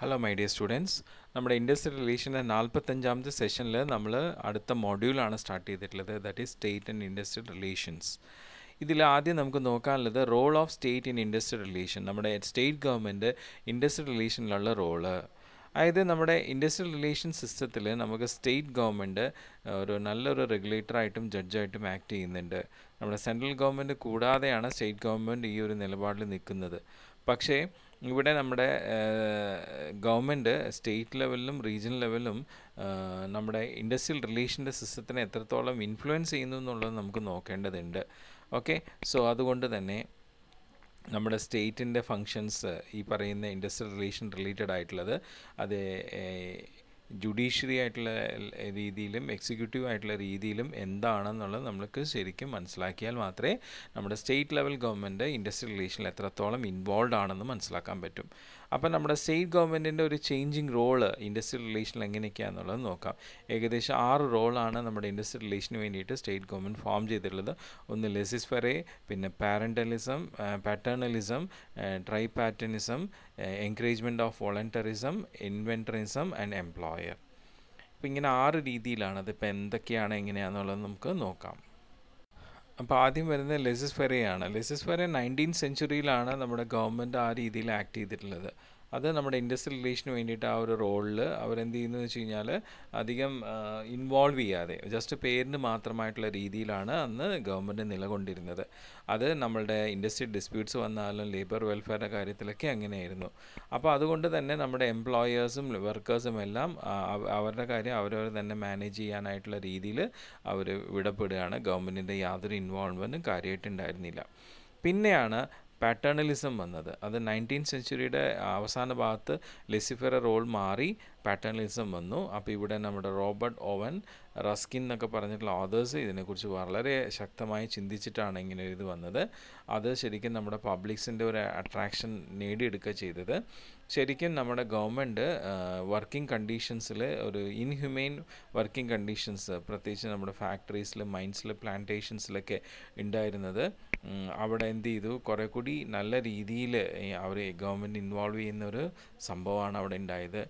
hello my dear students നമ്മുടെ industrial റിലേഷൻ്റെ നാൽപ്പത്തഞ്ചാമത്തെ സെഷനിൽ നമ്മൾ അടുത്ത മൊഡ്യൂളാണ് സ്റ്റാർട്ട് ചെയ്തിട്ടുള്ളത് that is state and industrial relations ഇതിൽ ആദ്യം നമുക്ക് നോക്കാനുള്ളത് role of state in industrial relation നമ്മുടെ സ്റ്റേറ്റ് ഗവൺമെൻറ് ഇൻഡസ്ട്രിയൽ റിലേഷനിലുള്ള റോള് അതായത് നമ്മുടെ ഇൻഡസ്ട്രിയൽ റിലേഷൻ സിസ്റ്റത്തിൽ നമുക്ക് സ്റ്റേറ്റ് ഗവൺമെൻറ് ഒരു നല്ലൊരു റെഗുലേറ്ററായിട്ടും ജഡ്ജായിട്ടും ആക്ട് ചെയ്യുന്നുണ്ട് നമ്മുടെ സെൻട്രൽ ഗവൺമെൻറ് കൂടാതെയാണ് സ്റ്റേറ്റ് ഗവൺമെൻറ് ഈ ഒരു നിലപാടിൽ നിൽക്കുന്നത് പക്ഷേ ഇവിടെ നമ്മുടെ ഗവൺമെൻറ് സ്റ്റേറ്റ് ലെവലിലും റീജിയണൽ ലെവലിലും നമ്മുടെ ഇൻഡസ്ട്രിയൽ റിലേഷൻ്റെ സിസ്റ്റത്തിനെ എത്രത്തോളം ഇൻഫ്ലുവൻസ് ചെയ്യുന്നു എന്നുള്ളത് നമുക്ക് നോക്കേണ്ടതുണ്ട് ഓക്കെ സോ അതുകൊണ്ട് തന്നെ നമ്മുടെ സ്റ്റേറ്റിൻ്റെ ഫങ്ഷൻസ് ഈ പറയുന്ന ഇൻഡസ്ട്രിയൽ റിലേഷൻ റിലേറ്റഡ് ആയിട്ടുള്ളത് അത് ജുഡീഷ്യറി ആയിട്ടുള്ള രീതിയിലും എക്സിക്യൂട്ടീവ് ആയിട്ടുള്ള രീതിയിലും എന്താണെന്നുള്ളത് നമ്മൾക്ക് ശരിക്കും മനസ്സിലാക്കിയാൽ മാത്രമേ നമ്മുടെ സ്റ്റേറ്റ് ലെവൽ ഗവൺമെൻറ് ഇൻഡസ്ട്രിയൽ റിലേഷനിൽ എത്രത്തോളം ഇൻവോൾവ് ആണെന്ന് മനസ്സിലാക്കാൻ പറ്റും അപ്പം നമ്മുടെ സ്റ്റേറ്റ് ഗവൺമെൻറ്റിൻ്റെ ഒരു ചേഞ്ചിങ് റോള് ഇൻഡസ്ട്രിയൽ റിലേഷനിൽ എങ്ങനെയൊക്കെയാണെന്നുള്ളത് നോക്കാം ഏകദേശം ആറ് റോളാണ് നമ്മുടെ ഇൻഡസ്ട്രിയൽ റിലേഷന് വേണ്ടിയിട്ട് സ്റ്റേറ്റ് ഗവൺമെൻറ് ഫോം ചെയ്തിട്ടുള്ളത് ഒന്ന് ലെസിസ് പിന്നെ paternalism paternalism tripartism encouragement of voluntarism ഇൻവെൻറ്ററിസം ആൻഡ് എംപ്ലോയർ അപ്പോൾ ഇങ്ങനെ ആറ് രീതിയിലാണ് അതിപ്പോൾ എന്തൊക്കെയാണ് എങ്ങനെയാണെന്നുള്ളത് നമുക്ക് നോക്കാം അപ്പോൾ ആദ്യം വരുന്നത് ലെസിസ് ലെസിസ് ലെസിസ്ഫെറ നയൻറ്റീൻ സെഞ്ച്വറിയിലാണ് നമ്മുടെ ഗവൺമെൻറ് ആ രീതിയിൽ ആക്ട് ചെയ്തിട്ടുള്ളത് അത് നമ്മുടെ ഇൻഡസ്ട്രിയൽ റിലേഷന് വേണ്ടിയിട്ട് ആ ഒരു റോളിൽ അവരെന്ത് ചെയ്യുന്നു വെച്ച് കഴിഞ്ഞാൽ അധികം ഇൻവോൾവ് ചെയ്യാതെ ജസ്റ്റ് പേരിന് മാത്രമായിട്ടുള്ള രീതിയിലാണ് അന്ന് ഗവൺമെൻറ് നിലകൊണ്ടിരുന്നത് അത് നമ്മളുടെ ഇൻഡസ്ട്രി ഡിസ്പ്യൂട്ട്സ് വന്നാലും ലേബർ വെൽഫെയറിൻ്റെ കാര്യത്തിലൊക്കെ അങ്ങനെയായിരുന്നു അപ്പോൾ അതുകൊണ്ട് തന്നെ നമ്മുടെ എംപ്ലോയേഴ്സും വർക്കേഴ്സും എല്ലാം അവരുടെ കാര്യം അവരവർ തന്നെ മാനേജ് ചെയ്യാനായിട്ടുള്ള രീതിയിൽ അവർ വിടപ്പെടുകയാണ് ഗവൺമെൻറ്റിൻ്റെ യാതൊരു ഇൻവോൾവ്മെൻറ്റും കാര്യമായിട്ടുണ്ടായിരുന്നില്ല പിന്നെയാണ് പാറ്റേണലിസം വന്നത് അത് നയൻറ്റീൻ സെഞ്ച്വറിയുടെ അവസാന ഭാഗത്ത് ലെസിഫറ റോൾ മാറി പാറ്റേണലിസം വന്നു അപ്പോൾ ഇവിടെ നമ്മുടെ റോബർട്ട് ഓവൻ റസ്കിൻ എന്നൊക്കെ പറഞ്ഞിട്ടുള്ള ഓതേഴ്സ് ഇതിനെക്കുറിച്ച് വളരെ ശക്തമായി ചിന്തിച്ചിട്ടാണ് ഇങ്ങനെ ഇത് വന്നത് അത് ശരിക്കും നമ്മുടെ പബ്ലിക്സിൻ്റെ ഒരു അട്രാക്ഷൻ നേടിയെടുക്കുക ചെയ്തത് ശരിക്കും നമ്മുടെ ഗവൺമെൻറ് വർക്കിംഗ് കണ്ടീഷൻസിൽ ഒരു ഇൻഹ്യൂമെയിൻ വർക്കിംഗ് കണ്ടീഷൻസ് പ്രത്യേകിച്ച് നമ്മുടെ ഫാക്ടറീസിൽ മൈൻസിൽ പ്ലാന്റേഷൻസിലൊക്കെ ഉണ്ടായിരുന്നത് അവിടെ എന്ത് ചെയ്തു കുറേ കൂടി നല്ല രീതിയിൽ അവർ ഗവൺമെൻറ് ഇൻവോൾവ് ചെയ്യുന്ന ഒരു സംഭവമാണ് അവിടെ ഉണ്ടായത്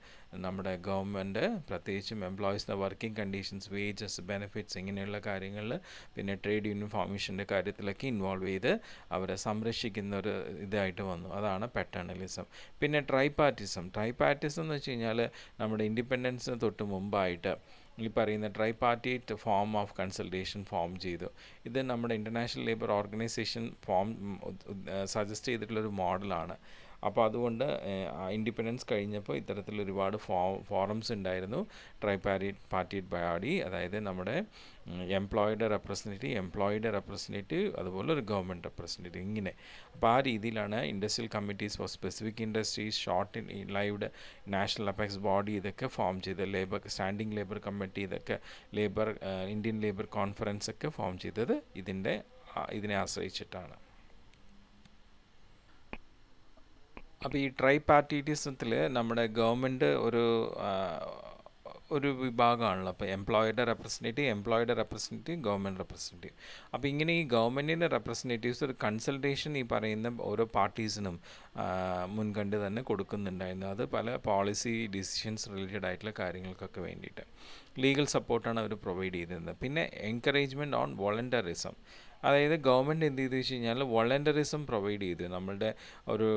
നമ്മുടെ ഗവൺമെൻറ് പ്രത്യേകിച്ചും എംപ്ലോയീസിൻ്റെ വർക്കിംഗ് കണ്ടീഷൻസ് വേജസ് ബെനിഫിറ്റ്സ് ഇങ്ങനെയുള്ള കാര്യങ്ങളിൽ പിന്നെ ട്രേഡ് യൂണിയൻ ഫോമേഷൻ്റെ കാര്യത്തിലൊക്കെ ഇൻവോൾവ് ചെയ്ത് അവരെ സംരക്ഷിക്കുന്ന ഒരു ഇതായിട്ട് വന്നു അതാണ് പാറ്റേണലിസം പിന്നെ ട്രൈപാറ്റിസം ട്രൈപാറ്റിസം എന്ന് വെച്ച് കഴിഞ്ഞാൽ നമ്മുടെ ഇൻഡിപെൻഡൻസിന് തൊട്ട് മുമ്പായിട്ട് ഈ പറയുന്ന tripartite form of consultation form ചെയ്തു ഇത് നമ്മുടെ international labour organisation form suggest ചെയ്തിട്ടുള്ളൊരു മോഡലാണ് അപ്പോൾ അതുകൊണ്ട് ഇൻഡിപെൻഡൻസ് കഴിഞ്ഞപ്പോൾ ഇത്തരത്തിൽ ഒരുപാട് ഫോ ഫോറംസ് ഉണ്ടായിരുന്നു ട്രൈ പാരിറ്റ് പാർട്ടിഡ് ബോഡി അതായത് നമ്മുടെ എംപ്ലോയിഡ് റെപ്രസെൻറ്റേറ്റീവ് എംപ്ലോയിഡ് റെപ്രസെൻറ്റേറ്റീവ് അതുപോലെ ഒരു ഗവൺമെൻറ് റെപ്രസെൻറ്റേറ്റീവ് ഇങ്ങനെ അപ്പോൾ ആ രീതിയിലാണ് industrial committees for specific industries short lived national apex body ഇതൊക്കെ ഫോം ചെയ്ത് ലേബർ സ്റ്റാൻഡിംഗ് ലേബർ കമ്മിറ്റി ഇതൊക്കെ ലേബർ ഇന്ത്യൻ ലേബർ കോൺഫറൻസ് ഒക്കെ ഫോം ചെയ്തത് ഇതിൻ്റെ ഇതിനെ ആശ്രയിച്ചിട്ടാണ് അപ്പോൾ ഈ ട്രൈ പാർട്ടിറ്റിസത്തിൽ നമ്മുടെ ഗവൺമെൻറ് ഒരു ഒരു വിഭാഗമാണല്ലോ അപ്പോൾ എംപ്ലോയിയുടെ റെപ്രസെൻറ്റേറ്റീവ് എംപ്ലോയിയുടെ റെപ്രസെൻറ്റേറ്റീവ് ഗവൺമെൻറ് റെപ്രസെൻറ്റേറ്റീവ് അപ്പോൾ ഇങ്ങനെ ഈ ഗവൺമെൻറ്റിൻ്റെ റെപ്രസെൻറ്റേറ്റീവ്സ് ഒരു കൺസൾട്ടേഷൻ ഈ പറയുന്ന ഓരോ പാർട്ടീസിനും മുൻകണ്ട് തന്നെ കൊടുക്കുന്നുണ്ടായിരുന്നു അത് പല പോളിസി ഡിസിഷൻസ് റിലേറ്റഡ് ആയിട്ടുള്ള കാര്യങ്ങൾക്കൊക്കെ വേണ്ടിയിട്ട് ലീഗൽ സപ്പോർട്ടാണ് അവർ പ്രൊവൈഡ് ചെയ്തിരുന്നത് പിന്നെ എൻകറേജ്മെൻറ്റ് ഓൺ വോളണ്ടറിസം അതായത് ഗവൺമെൻറ് എന്ത് ചെയ്തു വെച്ച് കഴിഞ്ഞാൽ വോളണ്ടറിസം പ്രൊവൈഡ് ചെയ്തു നമ്മളുടെ ഒരു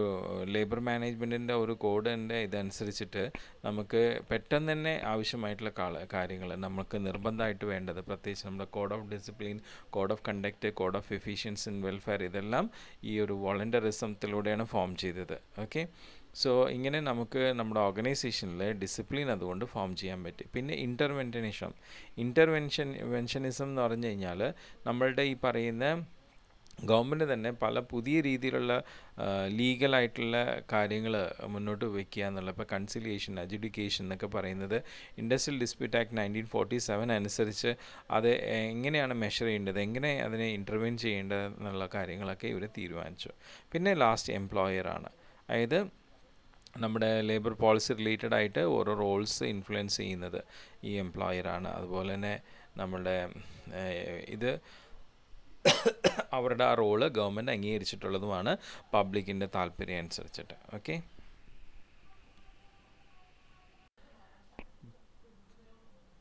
ലേബർ മാനേജ്മെൻറ്റിൻ്റെ ഒരു കോഡിൻ്റെ ഇതനുസരിച്ചിട്ട് നമുക്ക് പെട്ടെന്ന് തന്നെ ആവശ്യമായിട്ടുള്ള കാര്യങ്ങൾ നമുക്ക് നിർബന്ധമായിട്ട് വേണ്ടത് പ്രത്യേകിച്ച് നമ്മുടെ code of discipline code of conduct code of efficiency in welfare ഇതെല്ലാം ഈ ഒരു വോളണ്ടറിസത്തിലൂടെയാണ് ഫോം ചെയ്തത് ഓക്കെ സോ ഇങ്ങനെ നമുക്ക് നമ്മുടെ ഓർഗനൈസേഷനിലെ ഡിസിപ്ലിൻ അതുകൊണ്ട് ഫോം ചെയ്യാൻ പറ്റും പിന്നെ ഇൻ്റർവെൻഷനിസം ഇൻ്റർവെൻഷൻ വെൻഷനിസം എന്ന് പറഞ്ഞു കഴിഞ്ഞാൽ നമ്മളുടെ ഈ പറയുന്ന ഗവൺമെൻറ് തന്നെ പല പുതിയ രീതിയിലുള്ള ലീഗലായിട്ടുള്ള കാര്യങ്ങൾ മുന്നോട്ട് വയ്ക്കുക എന്നുള്ള ഇപ്പോൾ കൺസിലിയേഷൻ അഡ്യൂഡിക്കേഷൻ എന്നൊക്കെ പറയുന്നത് industrial dispute act nineteen forty seven അനുസരിച്ച് അത് എങ്ങനെയാണ് മെഷർ ചെയ്യേണ്ടത് എങ്ങനെ അതിനെ ഇൻ്റർവെയിൻ ചെയ്യേണ്ടത് എന്നുള്ള കാര്യങ്ങളൊക്കെ ഇവർ തീരുമാനിച്ചു പിന്നെ ലാസ്റ്റ് എംപ്ലോയറാണ് അതായത് നമ്മുടെ ലേബർ പോളിസി റിലേറ്റഡ് ആയിട്ട് ഓരോ റോൾസ് ഇൻഫ്ലുവൻസ് ചെയ്യുന്നത് ഈ എംപ്ലോയറാണ് അതുപോലെ തന്നെ നമ്മുടെ ഇത് അവരുടെ ആ റോള് ഗവൺമെൻറ് അംഗീകരിച്ചിട്ടുള്ളതുമാണ് പബ്ലിക്കിൻ്റെ താല്പര്യം അനുസരിച്ചിട്ട് ഓക്കെ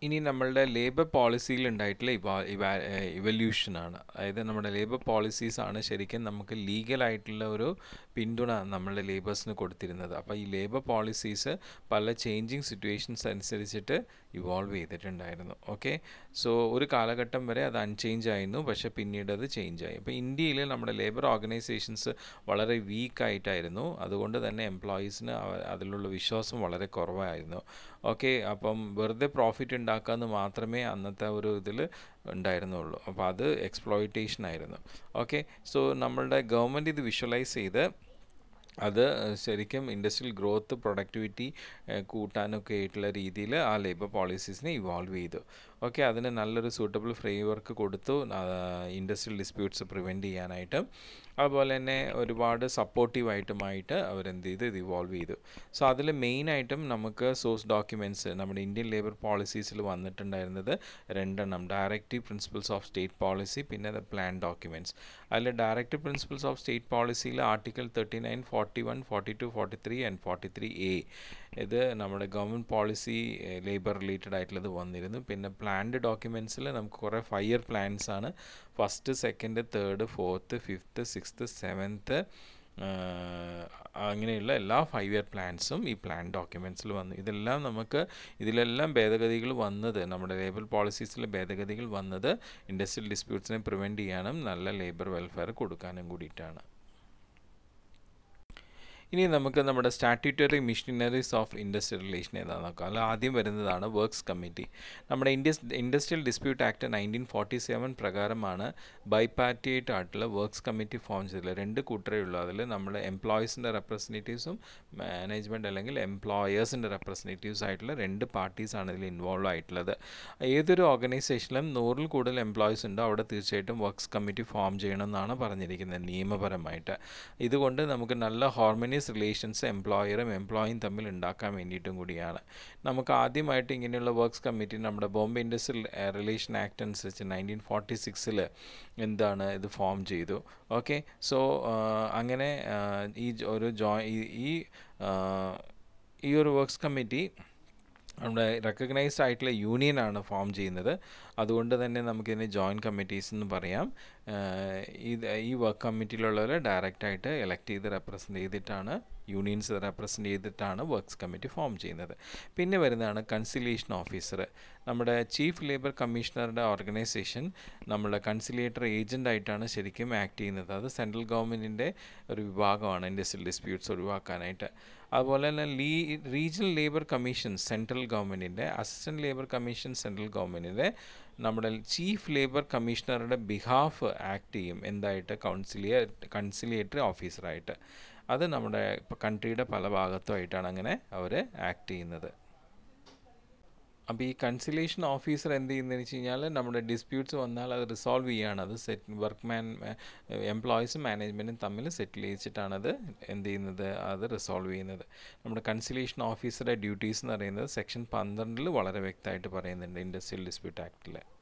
ഇനി നമ്മളുടെ ലേബർ പോളിസിയിൽ ഉണ്ടായിട്ടുള്ള ഇവല്യൂഷനാണ് അതായത് നമ്മുടെ ലേബർ പോളിസീസാണ് ശരിക്കും നമുക്ക് ലീഗലായിട്ടുള്ള ഒരു പിന്തുണ നമ്മളുടെ ലേബേഴ്സിന് കൊടുത്തിരുന്നത് അപ്പോൾ ഈ ലേബർ പോളിസീസ് പല ചേഞ്ചിങ് സിറ്റുവേഷൻസ് അനുസരിച്ചിട്ട് ഇവോൾവ് ചെയ്തിട്ടുണ്ടായിരുന്നു ഓക്കെ സോ ഒരു കാലഘട്ടം വരെ അത് അൺചേഞ്ച് ആയിരുന്നു പക്ഷേ പിന്നീട് അത് ചേഞ്ച് ആയി അപ്പോൾ ഇന്ത്യയിൽ നമ്മുടെ ലേബർ ഓർഗനൈസേഷൻസ് വളരെ വീക്കായിട്ടായിരുന്നു അതുകൊണ്ട് തന്നെ എംപ്ലോയീസിന് അതിലുള്ള വിശ്വാസം വളരെ കുറവായിരുന്നു ഓക്കെ അപ്പം വെറുതെ പ്രോഫിറ്റ് ഉണ്ടാക്കുക എന്ന് മാത്രമേ അന്നത്തെ ഒരു ഇതിൽ ഉണ്ടായിരുന്നുള്ളൂ അപ്പോൾ അത് എക്സ്പ്ലോയിറ്റേഷൻ ആയിരുന്നു ഓക്കെ സോ നമ്മളുടെ ഗവൺമെൻറ് ഇത് വിഷ്വലൈസ് ചെയ്ത് അത് ശരിക്കും ഇൻഡസ്ട്രിയൽ ഗ്രോത്ത് പ്രൊഡക്ടിവിറ്റി കൂട്ടാനൊക്കെ ആയിട്ടുള്ള രീതിയിൽ ആ ലേബർ പോളിസീസിനെ ഇവോൾവ് ചെയ്തു ഓക്കെ അതിന് നല്ലൊരു സൂട്ടബിൾ ഫ്രെയിം വർക്ക് കൊടുത്തു ഇൻഡസ്ട്രിയൽ ഡിസ്പ്യൂട്ട്സ് പ്രിവെൻറ്റ് ചെയ്യാനായിട്ട് അതുപോലെ തന്നെ ഒരുപാട് സപ്പോർട്ടീവായിട്ടുമായിട്ട് അവരെന്ത് ചെയ്തു ഇത് ഇവോൾവ് ചെയ്തു സോ അതിൽ മെയിനായിട്ടും നമുക്ക് സോഴ്സ് ഡോക്യുമെൻറ്റ്സ് നമ്മുടെ ഇന്ത്യൻ ലേബർ പോളിസീസിൽ വന്നിട്ടുണ്ടായിരുന്നത് രണ്ടെണ്ണം directive principles of state policy പിന്നെ ദ പ്ലാൻ ഡോക്യുമെൻറ്റ്സ് അതിൽ ഡയറക്റ്റീവ് പ്രിൻസിപ്പിൾസ് ഓഫ് സ്റ്റേറ്റ് പോളിസിയിൽ article thirty nine forty one forty two forty three and forty three A ഇത് നമ്മുടെ ഗവൺമെൻറ് പോളിസി ലേബർ റിലേറ്റഡ് ആയിട്ടുള്ളത് വന്നിരുന്നു പിന്നെ പ്ലാൻ ലാൻഡ് ഡോക്യുമെൻസിൽ നമുക്ക് കുറേ ഫയർ പ്ലാൻസ് ആണ് first second third fourth fifth sixth seventh അങ്ങനെയുള്ള എല്ലാ ഫൈവ് ഇയർ പ്ലാൻസും ഈ പ്ലാൻ ഡോക്യുമെൻസിൽ വന്നു ഇതെല്ലാം നമുക്ക് ഇതിലെല്ലാം ഭേദഗതികൾ വന്നത് നമ്മുടെ ലേബർ പോളിസീസിലെ ഭേദഗതികൾ വന്നത് ഇൻഡസ്ട്രിയൽ ഡിസ്പ്യൂട്ട്സിനെ പ്രിവെൻറ്റ് ചെയ്യാനും നല്ല ലേബർ വെൽഫെയർ കൊടുക്കാനും കൂടിയിട്ടാണ് ഇനി നമുക്ക് നമ്മുടെ statutory machineries of industrial relation ഏതാണെന്ന് നോക്കാം അല്ല ആദ്യം വരുന്നതാണ് വർക്ക്സ് കമ്മിറ്റി നമ്മുടെ indus industrial dispute act nineteen forty seven പ്രകാരമാണ് ബൈപാറ്റിയേറ്റ് ആയിട്ടുള്ള വർക്ക്സ് കമ്മിറ്റി ഫോം ചെയ്തിട്ടുള്ളത് രണ്ട് കൂട്ടരേ ഉള്ളൂ അതിൽ നമ്മൾ എംപ്ലോയീസിൻ്റെ റെപ്രസെൻറ്റേറ്റീവ്സും മാനേജ്മെൻറ്റ് അല്ലെങ്കിൽ എംപ്ലോയേഴ്സിൻ്റെ റെപ്രസെൻറ്റേറ്റീവ്സ് ആയിട്ടുള്ള രണ്ട് പാർട്ടീസാണ് ഇതിൽ ഇൻവോൾവ് ആയിട്ടുള്ളത് ഏതൊരു ഓർഗനൈസേഷനിലും നൂറിൽ കൂടുതൽ എംപ്ലോയീസ് ഉണ്ടോ അവിടെ തീർച്ചയായിട്ടും വർക്ക്സ് കമ്മിറ്റി ഫോം ചെയ്യണമെന്നാണ് പറഞ്ഞിരിക്കുന്നത് നിയമപരമായിട്ട് ഇതുകൊണ്ട് നമുക്ക് നല്ല ഹോർമോണി ബിസിനസ് റിലേഷൻസ് എംപ്ലോയറും എംപ്ലോയും തമ്മിൽ ഉണ്ടാക്കാൻ വേണ്ടിയിട്ടും കൂടിയാണ് നമുക്ക് ആദ്യമായിട്ട് ഇങ്ങനെയുള്ള വർക്ക്സ് കമ്മിറ്റി നമ്മുടെ ബോംബെ ഇൻഡസ്ട്രിയൽ റിലേഷൻ ആക്ട് അനുസരിച്ച് നയൻറ്റീൻ ഫോർട്ടി സിക്സിൽ എന്താണ് ഇത് ഫോം ചെയ്തു ഓക്കെ സോ അങ്ങനെ ഈ ഒരു ജോ ഈ ഈ ഒരു വർക്ക്സ് കമ്മിറ്റി നമ്മുടെ റെക്കഗ്നൈസ്ഡ് ആയിട്ടുള്ള യൂണിയനാണ് ഫോം ചെയ്യുന്നത് അതുകൊണ്ട് തന്നെ നമുക്കിതിനെ ജോയിൻറ്റ് കമ്മിറ്റീസ് എന്ന് പറയാം ഇത് ഈ വർക്ക് കമ്മിറ്റിയിലുള്ളവരെ ഡയറക്റ്റായിട്ട് എലക്ട് ചെയ്ത് റെപ്രസെൻ്റ് ചെയ്തിട്ടാണ് യൂണിയൻസ് റെപ്രസെൻ്റ് ചെയ്തിട്ടാണ് വർക്ക്സ് കമ്മിറ്റി ഫോം ചെയ്യുന്നത് പിന്നെ വരുന്നതാണ് കൺസിലിയേഷൻ ഓഫീസർ നമ്മുടെ ചീഫ് ലേബർ കമ്മീഷണറുടെ ഓർഗനൈസേഷൻ നമ്മുടെ കൺസിലിയേറ്റർ ഏജൻ്റ് ആയിട്ടാണ് ശരിക്കും ആക്ട് ചെയ്യുന്നത് അത് സെൻട്രൽ ഗവൺമെൻറ്റിൻ്റെ ഒരു വിഭാഗമാണ് ഇൻഡസ്ട്രിയൽ ഡിസ്പ്യൂട്ട്സ് ഒഴിവാക്കാനായിട്ട് അതുപോലെ തന്നെ ലീ റീജിയണൽ ലേബർ കമ്മീഷൻ സെൻട്രൽ ഗവൺമെൻറ്റിൻ്റെ അസിസ്റ്റൻറ്റ് ലേബർ കമ്മീഷൻ സെൻട്രൽ ഗവൺമെൻറ്റിൻ്റെ നമ്മുടെ ചീഫ് ലേബർ കമ്മീഷണറുടെ ബിഹാഫ് ആക്ട് ചെയ്യും എന്തായിട്ട് കൗൺസിലിയ കൺസിലിയേറ്ററി ഓഫീസറായിട്ട് അത് നമ്മുടെ കൺട്രിയുടെ പല ഭാഗത്തുമായിട്ടാണ് അങ്ങനെ അവർ ആക്ട് ചെയ്യുന്നത് അപ്പോൾ ഈ കൺസിലേഷൻ ഓഫീസർ എന്ത് ചെയ്യുന്നതെന്ന് വെച്ച് കഴിഞ്ഞാൽ നമ്മുടെ ഡിസ്പ്യൂട്ട്സ് വന്നാൽ അത് റിസോൾവ് ചെയ്യുകയാണ് അത് സെറ്റ് വർക്ക്മാൻ എംപ്ലോയീസും മാനേജ്മെൻറ്റും തമ്മിൽ സെറ്റിൽ ചെയ്യിച്ചിട്ടാണത് എന്ത് ചെയ്യുന്നത് അത് റിസോൾവ് ചെയ്യുന്നത് നമ്മുടെ കൺസിലേഷൻ ഓഫീസറുടെ ഡ്യൂട്ടീസ് എന്ന് പറയുന്നത് സെക്ഷൻ പന്ത്രണ്ടിൽ വളരെ വ്യക്തമായിട്ട് പറയുന്നുണ്ട് ഇൻഡസ്ട്രിയൽ ഡിസ്പ്യൂട്ട് ആക്ടിൽ